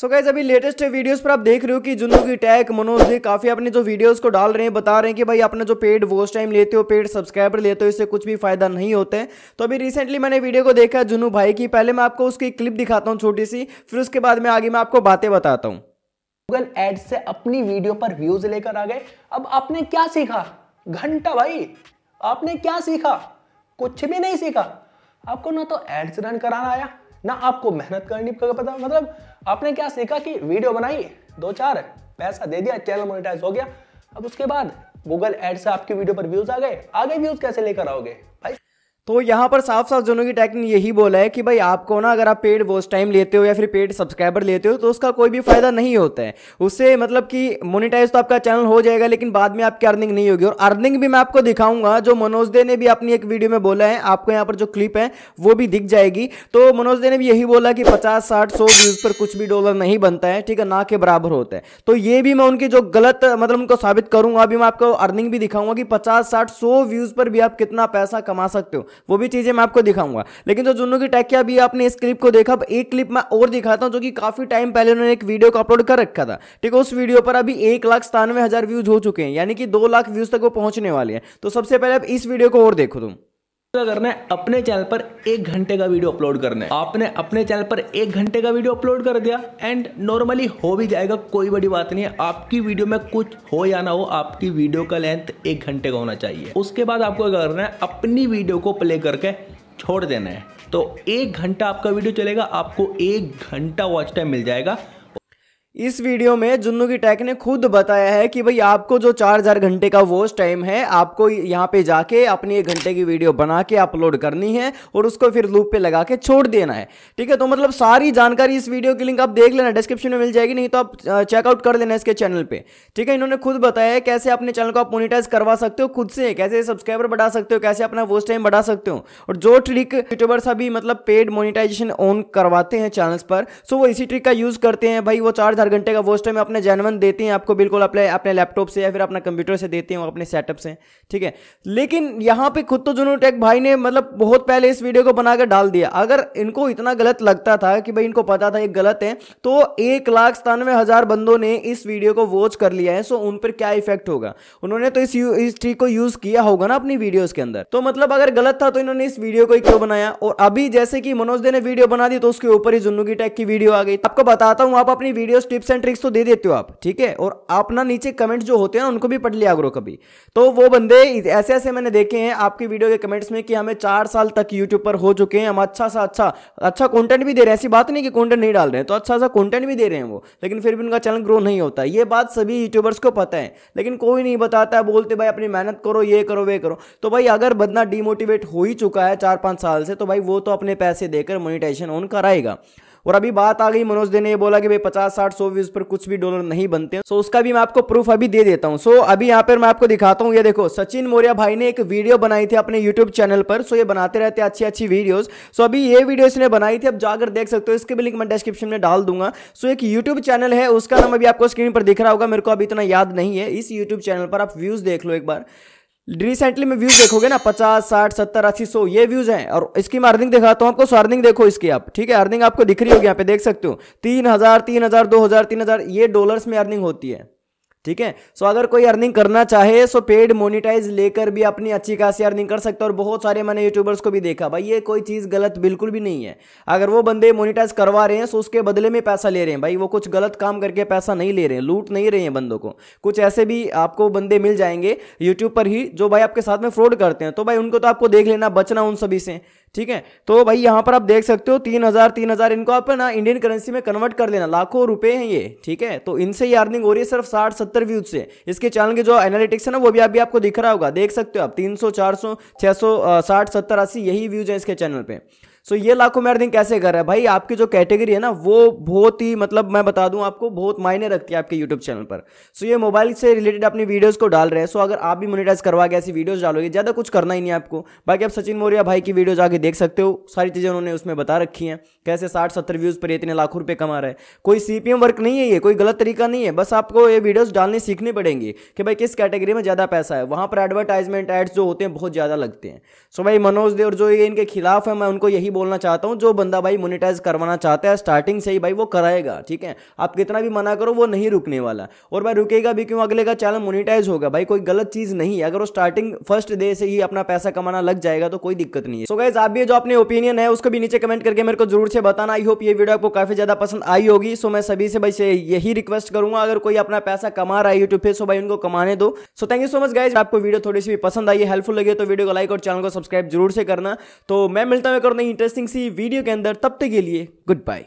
सो so guys अभी latest videos पर आप देख रहे हो कि जुनू की टैग मनोज जी काफ़ी अपने जो वीडियोस को डाल रहे हैं बता रहे हैं कि भाई आपने जो पेड वोस्ट टाइम लेते हो पेड सब्सक्राइबर लेते हो इससे कुछ भी फायदा नहीं होते तो अभी रिसेंटली मैंने वीडियो को देखा जुनू भाई की पहले मैं आपको उसकी क्लिप दिखाता हूँ छोटी सी फिर उसके बाद में आगे मैं आपको बातें बताता हूँ गूगल एड से अपनी वीडियो पर व्यूज लेकर आ गए अब आपने क्या सीखा घंटा भाई आपने क्या सीखा कुछ भी नहीं सीखा आपको ना तो एड्स रन कराना आया ना आपको मेहनत करनी का पता मतलब आपने क्या सीखा कि वीडियो बनाई दो चार पैसा दे दिया चैनल मोनिटाइज हो गया अब उसके बाद गूगल एड से आपकी वीडियो पर व्यूज आ गए आगे व्यूज कैसे लेकर आओगे भाई तो यहाँ पर साफ साफ जोनों की टेक ने यही बोला है कि भाई आपको ना अगर आप पेड वॉच टाइम लेते हो या फिर पेड सब्सक्राइबर लेते हो तो उसका कोई भी फायदा नहीं होता है उससे मतलब कि मोनिटाइज तो आपका चैनल हो जाएगा लेकिन बाद में आपकी अर्निंग नहीं होगी और अर्निंग भी मैं आपको दिखाऊंगा जो मनोज दे ने भी अपनी एक वीडियो में बोला है आपको यहाँ पर जो क्लिप है वो भी दिख जाएगी तो मनोज दे ने भी यही बोला कि पचास साठ सौ व्यूज पर कुछ भी डॉलर नहीं बनता है ठीक है ना के बराबर होता है तो ये भी मैं उनकी जो गलत मतलब उनको साबित करूंगा अभी मैं आपको अर्निंग भी दिखाऊंगा कि पचास साठ सौ व्यूज पर भी आप कितना पैसा कमा सकते हो वो भी चीज़ें मैं आपको दिखाऊंगा लेकिन जो जुनू की टैक्या अभी आपने इस क्लिप को देखा एक क्लिप मैं और दिखाता हूँ जो कि काफ़ी टाइम पहले उन्होंने एक वीडियो को अपलोड कर रखा था ठीक है उस वीडियो पर अभी एक लाख सतानवे हज़ार व्यूज़ हो चुके हैं यानी कि दो लाख व्यूज़ तक वो पहुंचने वाले हैं तो सबसे पहले आप इस वीडियो को और देखो तुम करना तो है अपने चैनल पर एक घंटे का वीडियो अपलोड करना है आपने अपने चैनल पर एक घंटे का वीडियो अपलोड कर दिया एंड नॉर्मली हो भी जाएगा कोई बड़ी बात नहीं है आपकी वीडियो में कुछ हो या ना हो आपकी वीडियो का लेंथ एक घंटे का होना चाहिए उसके बाद आपको क्या करना है अपनी वीडियो को प्ले करके छोड़ देना है तो एक घंटा आपका वीडियो चलेगा आपको एक घंटा वॉच टाइम मिल जाएगा इस वीडियो में जुन्नू की टेक ने खुद बताया है कि भाई आपको जो चार हजार घंटे का वॉच टाइम है आपको यहाँ पे जाके अपनी एक घंटे की वीडियो बना के अपलोड करनी है और उसको फिर लूप पे लगा के छोड़ देना है ठीक है तो मतलब सारी जानकारी इस वीडियो की लिंक आप देख लेना डिस्क्रिप्शन में मिल जाएगी नहीं तो आप चेकआउट कर लेना इसके चैनल पर ठीक है इन्होंने खुद बताया है कैसे अपने चैनल को आप मोनिटाइज करवा सकते हो खुद से कैसे सब्सक्राइबर बढ़ा सकते हो कैसे अपना वॉच टाइम बढ़ा सकते हो और जो ट्रिक यूट्यूबर्स अभी मतलब पेड मोनिटाइजेशन ऑन करवाते हैं चैनल्स पर सो वो इसी ट्रिक का यूज करते हैं भाई वो चार चार घंटे का वॉच टाइम अपने जैनवन देती हैं आपको बिल्कुल अपने अपने लैपटॉप से या फिर अपना कंप्यूटर से देती हैं अपने सेटअप से ठीक है लेकिन यहाँ पे खुद तो जुनू टेक भाई ने मतलब बहुत पहले इस वीडियो को बनाकर डाल दिया अगर इनको इतना गलत लगता था कि भाई इनको पता था ये गलत है तो एक लाख सतानवे हज़ार बंदों ने इस वीडियो को वॉच कर लिया है सो उन पर क्या इफेक्ट होगा उन्होंने तो इस इस ट्रिक को यूज़ किया होगा ना अपनी वीडियोज़ के अंदर तो मतलब अगर गलत था तो इन्होंने इस वीडियो को क्यों बनाया और अभी जैसे कि मनोज दे ने वीडियो बना दी तो उसके ऊपर ही जुनू की टैग की वीडियो आ गई आपको बताता हूँ आप अपनी वीडियो टिप्स एंड ट्रिक्स तो दे देते हो आप ठीक है और आप ना नीचे कमेंट जो होते हैं ना उनको भी पढ़ लिया करो कभी तो वो बंदे ऐसे ऐसे मैंने देखे हैं आपकी वीडियो के कमेंट्स में कि हमें चार साल तक यूट्यूब पर हो चुके हैं हम अच्छा सा अच्छा अच्छा कॉन्टेंट भी दे रहे हैं ऐसी बात नहीं कि कॉन्टेंट नहीं डाल रहे हैं तो अच्छा सा कॉन्टेंट भी दे रहे हैं वो लेकिन फिर भी उनका चैनल ग्रो नहीं होता ये बात सभी यूट्यूबर्स को पता है लेकिन कोई नहीं बताता बोलते भाई अपनी मेहनत करो ये करो वे करो तो भाई अगर बंदा डिमोटिवेट हो ही चुका है चार पाँच साल से तो भाई वो तो अपने पैसे देकर मोनिटाइजेशन ऑन कराएगा और अभी बात आ गई मनोज दे ने बोला कि भाई पचास साठ सौ व्यूज पर कुछ भी डॉलर नहीं बनते हैं सो so, उसका भी मैं आपको प्रूफ अभी दे देता हूँ सो so, अभी यहाँ पर मैं आपको दिखाता हूँ ये देखो सचिन मौर्य भाई ने एक वीडियो बनाई थी अपने यूट्यूब चैनल पर सो so, ये बनाते रहते अच्छी अच्छी वीडियोज सो so, अभी ये वीडियो इसने बनाई थी अब जाकर देख सकते हो इसके भी लिंक मैं डिस्क्रिप्शन में डाल दूंगा सो so, एक यूट्यूब चैनल है उसका नाम अभी आपको स्क्रीन पर दिख रहा होगा मेरे को अभी इतना याद नहीं है इस यूट्यूब चैनल पर आप व्यूज देख लो एक बार रिसेंटली में व्यूज देखोगे ना पचास साठ सत्तर अस्सी सौ ये व्यूज हैं और इसकी मैं अर्निंग दिखाता हूँ आपको अर्निंग देखो इसकी आप ठीक है अर्निंग आपको दिख रही होगी यहाँ पे देख सकते हो तीन हजार तीन हजार दो हजार तीन हजार ये डॉलर्स में अर्निंग होती है ठीक है सो अगर कोई अर्निंग करना चाहे सो पेड मोनिटाइज लेकर भी अपनी अच्छी खासी अर्निंग कर सकते हैं और बहुत सारे मैंने यूट्यूबर्स को भी देखा भाई ये कोई चीज़ गलत बिल्कुल भी नहीं है अगर वो बंदे मोनिटाइज करवा रहे हैं सो उसके बदले में पैसा ले रहे हैं भाई वो कुछ गलत काम करके पैसा नहीं ले रहे हैं लूट नहीं रहे हैं बंदों को कुछ ऐसे भी आपको बंदे मिल जाएंगे यूट्यूब पर ही जो भाई आपके साथ में फ्रॉड करते हैं तो भाई उनको तो आपको देख लेना बचना उन सभी से ठीक है तो भाई यहाँ पर आप देख सकते हो तीन हजार तीन हजार इनको आप ना इंडियन करेंसी में कन्वर्ट कर लेना लाखों रुपए हैं ये ठीक है तो इनसे ही अर्निंग हो रही है सिर्फ साठ सत्तर व्यूज से इसके चैनल के जो एनालिटिक्स है ना वो भी अभी आपको दिख रहा होगा देख सकते हो आप तीन सौ चार सौ छः सौ साठ सत्तर अस्सी यही व्यूज है इसके चैनल पर सो ये लाखों में अर्निंग कैसे कर रहा है भाई आपकी जो कैटेगरी है ना वो बहुत ही मतलब मैं बता दूं आपको बहुत मायने रखती है आपके यूट्यूब चैनल पर सो ये मोबाइल से रिलेटेड अपनी वीडियोस को डाल रहे हैं सो अगर आप भी मोनिटाइज करवा के ऐसी वीडियोज डालोगे ज़्यादा कुछ करना ही नहीं आपको बाकी आप सचिन मौर्या भाई की वीडियो आगे देख सकते हो सारी चीज़ें उन्होंने उसमें बता रखी हैं कैसे साठ सत्तर व्यूज़ पर इतने लाखों रुपये कमा रहे हैं कोई सी वर्क नहीं है ये कोई गलत तरीका नहीं है बस आपको ये वीडियोज़ डालने सीखनी पड़ेंगी कि भाई किस कैटेगरी में ज़्यादा पैसा है वहाँ पर एडवर्टाइजमेंट एड्स जो होते हैं बहुत ज़्यादा लगते हैं सो भाई मनोज देव जो ये इनके खिलाफ है मैं उनको यही बोलना चाहता हूँ जो बंदा भाई मोनिटाइज करवाना चाहता है स्टार्टिंग से ही भाई वो कराएगा ठीक है आप कितना भी मना करो वो नहीं रुकने वाला और भाई रुकेगा भी क्यों अगले का चैनल मोनिटाइज होगा भाई कोई गलत चीज़ नहीं अगर वो स्टार्टिंग फर्स्ट डे से ही अपना पैसा कमाना लग जाएगा तो कोई दिक्कत नहीं है सो गाइज आप भी जो अपने ओपिनियन है उसको भी नीचे कमेंट करके मेरे को जरूर से बताना आई होप ये वीडियो आपको काफ़ी ज़्यादा पसंद आई होगी सो मैं सभी से भाई यही रिक्वेस्ट करूंगा अगर कोई अपना पैसा कमा रहा है यूट्यूब पे सो भाई उनको कमाने दो सो thank you so much guys आपको वीडियो थोड़ी सी भी पसंद आई हेल्पफुल लगे तो वीडियो को लाइक और चैनल को सब्सक्राइब जरूर से करना तो मैं मिलता हूं एक और करना इंटरेस्ट इंटरेस्टिंग सी वीडियो के अंदर तब तक के लिए गुड बाय